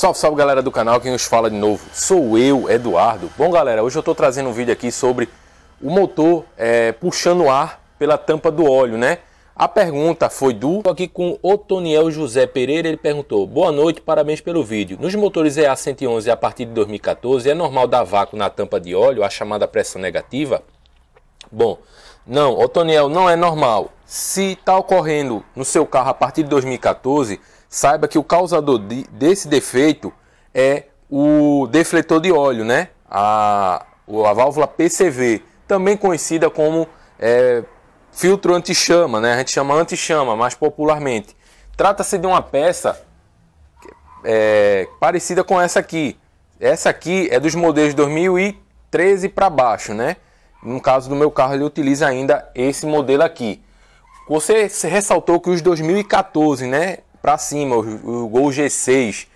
Salve, salve galera do canal, quem os fala de novo sou eu, Eduardo. Bom galera, hoje eu estou trazendo um vídeo aqui sobre o motor é, puxando ar pela tampa do óleo, né? A pergunta foi do... Estou aqui com Toniel José Pereira, ele perguntou Boa noite, parabéns pelo vídeo. Nos motores EA111 a partir de 2014 é normal dar vácuo na tampa de óleo, a chamada pressão negativa? Bom, não, Otoniel, não é normal. Se está ocorrendo no seu carro a partir de 2014 saiba que o causador de, desse defeito é o defletor de óleo, né? A, a válvula PCV, também conhecida como é, filtro anti-chama, né? A gente chama anti-chama mais popularmente. Trata-se de uma peça é, parecida com essa aqui. Essa aqui é dos modelos 2013 para baixo, né? No caso do meu carro, ele utiliza ainda esse modelo aqui. Você ressaltou que os 2014, né? para cima, o, o Gol G6.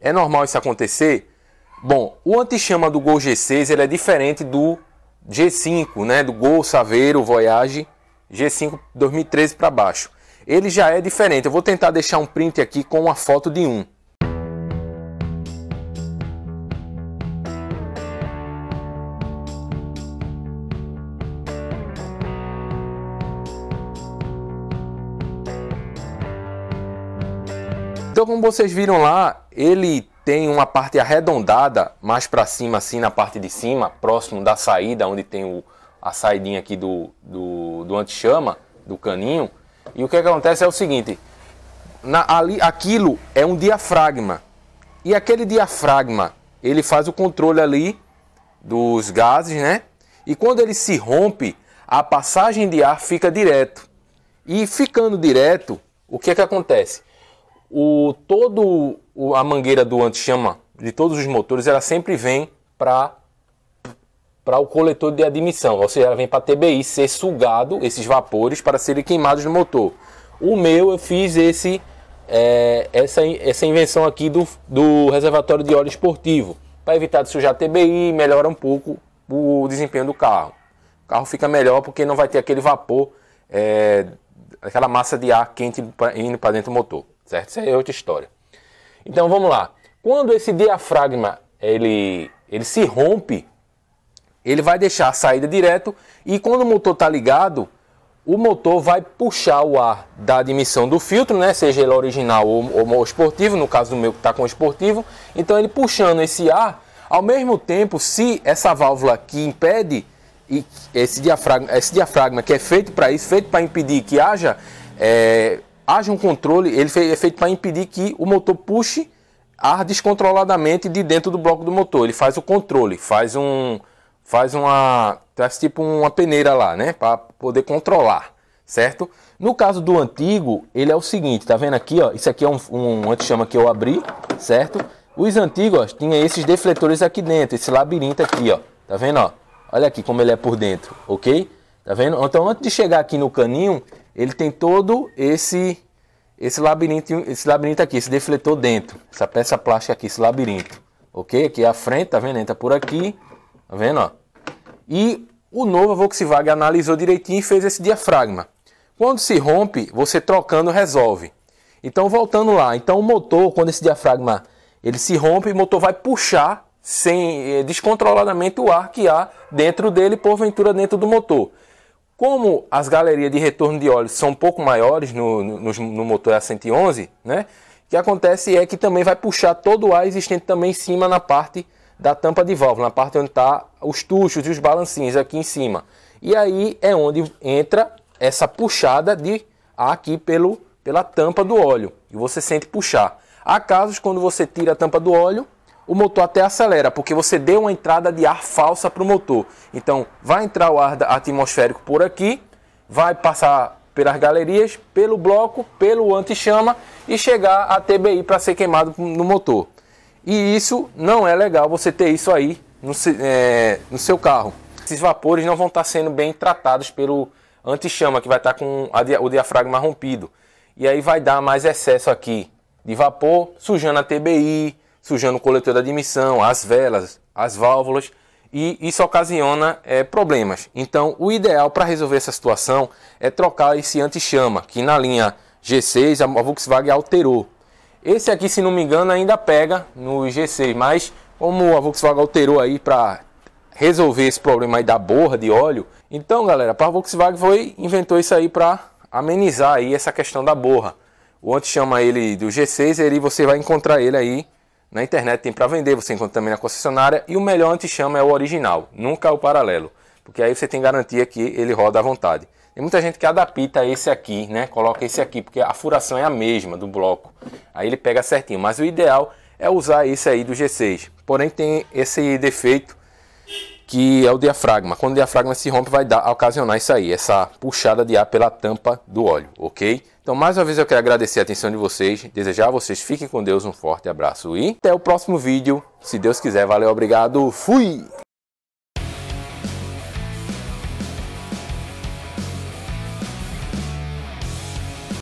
É normal isso acontecer? Bom, o anti-chama do Gol G6 ele é diferente do G5, né, do Gol Saveiro Voyage G5 2013 para baixo. Ele já é diferente. Eu vou tentar deixar um print aqui com uma foto de um. Então, como vocês viram lá, ele tem uma parte arredondada mais para cima, assim na parte de cima, próximo da saída, onde tem o, a saidinha aqui do, do, do antichama, do caninho. E o que, acontece é o seguinte: na, ali, aquilo é um diafragma. E aquele diafragma ele faz o controle ali dos gases, né? E quando ele se rompe, a passagem de ar fica direto. E ficando direto, o que, é que acontece? o todo o, a mangueira do anti-chama de todos os motores, ela sempre vem para para o coletor de admissão, ou seja, ela vem para TBI ser sugado esses vapores para serem queimados no motor. O meu eu fiz esse é, essa, essa invenção aqui do, do reservatório de óleo esportivo para evitar de sujar TBI, melhora um pouco o desempenho do carro. O carro fica melhor porque não vai ter aquele vapor, é, aquela massa de ar quente indo para dentro do motor certo? Isso é outra história. Então vamos lá. Quando esse diafragma ele, ele se rompe, ele vai deixar a saída direto e quando o motor está ligado, o motor vai puxar o ar da admissão do filtro, né? seja ele original ou, ou esportivo, no caso do meu que está com esportivo. Então ele puxando esse ar, ao mesmo tempo, se essa válvula que impede esse diafragma, esse diafragma que é feito para isso, feito para impedir que haja é, haja um controle, ele é feito para impedir que o motor puxe ar descontroladamente de dentro do bloco do motor. Ele faz o controle, faz um faz uma faz tipo uma peneira lá, né, para poder controlar, certo? No caso do antigo, ele é o seguinte, tá vendo aqui, ó, isso aqui é um, um antichama que eu abri, certo? Os antigos tinha esses defletores aqui dentro, esse labirinto aqui, ó. Tá vendo, ó? Olha aqui como ele é por dentro, OK? Tá vendo? Então, antes de chegar aqui no caninho, ele tem todo esse esse labirinto, esse labirinto aqui, esse defletor dentro, essa peça plástica aqui, esse labirinto. OK? Aqui é a frente, tá vendo? Entra por aqui. Tá vendo, ó? E o novo Volkswagen analisou direitinho e fez esse diafragma. Quando se rompe, você trocando resolve. Então, voltando lá, então o motor, quando esse diafragma ele se rompe, o motor vai puxar sem eh, descontroladamente o ar que há dentro dele, porventura dentro do motor. Como as galerias de retorno de óleo são um pouco maiores no, no, no motor A111, né? O que acontece é que também vai puxar todo o ar existente também em cima na parte da tampa de válvula, na parte onde está os tuchos e os balancinhos aqui em cima. E aí é onde entra essa puxada de ar aqui pelo, pela tampa do óleo. E você sente puxar. Há casos quando você tira a tampa do óleo, o motor até acelera, porque você deu uma entrada de ar falsa para o motor. Então, vai entrar o ar atmosférico por aqui, vai passar pelas galerias, pelo bloco, pelo anti-chama e chegar a TBI para ser queimado no motor. E isso não é legal você ter isso aí no, é, no seu carro. Esses vapores não vão estar tá sendo bem tratados pelo anti-chama, que vai estar tá com a, o diafragma rompido. E aí vai dar mais excesso aqui de vapor, sujando a TBI, sujando o coletor da admissão, as velas, as válvulas, e isso ocasiona é, problemas. Então, o ideal para resolver essa situação é trocar esse anti-chama, que na linha G6 a Volkswagen alterou. Esse aqui, se não me engano, ainda pega no G6, mas como a Volkswagen alterou aí para resolver esse problema aí da borra de óleo, então, galera, para a Volkswagen foi inventou isso aí para amenizar aí essa questão da borra. O anti-chama ele do G6, ele você vai encontrar ele aí na internet tem para vender, você encontra também na concessionária. E o melhor anti-chama é o original, nunca é o paralelo. Porque aí você tem garantia que ele roda à vontade. Tem muita gente que adapta esse aqui, né? Coloca esse aqui, porque a furação é a mesma do bloco. Aí ele pega certinho. Mas o ideal é usar esse aí do G6. Porém tem esse defeito que é o diafragma. Quando o diafragma se rompe, vai dar, ocasionar isso aí, essa puxada de ar pela tampa do óleo, ok? Então, mais uma vez, eu quero agradecer a atenção de vocês, desejar a vocês fiquem com Deus, um forte abraço e até o próximo vídeo. Se Deus quiser, valeu, obrigado, fui!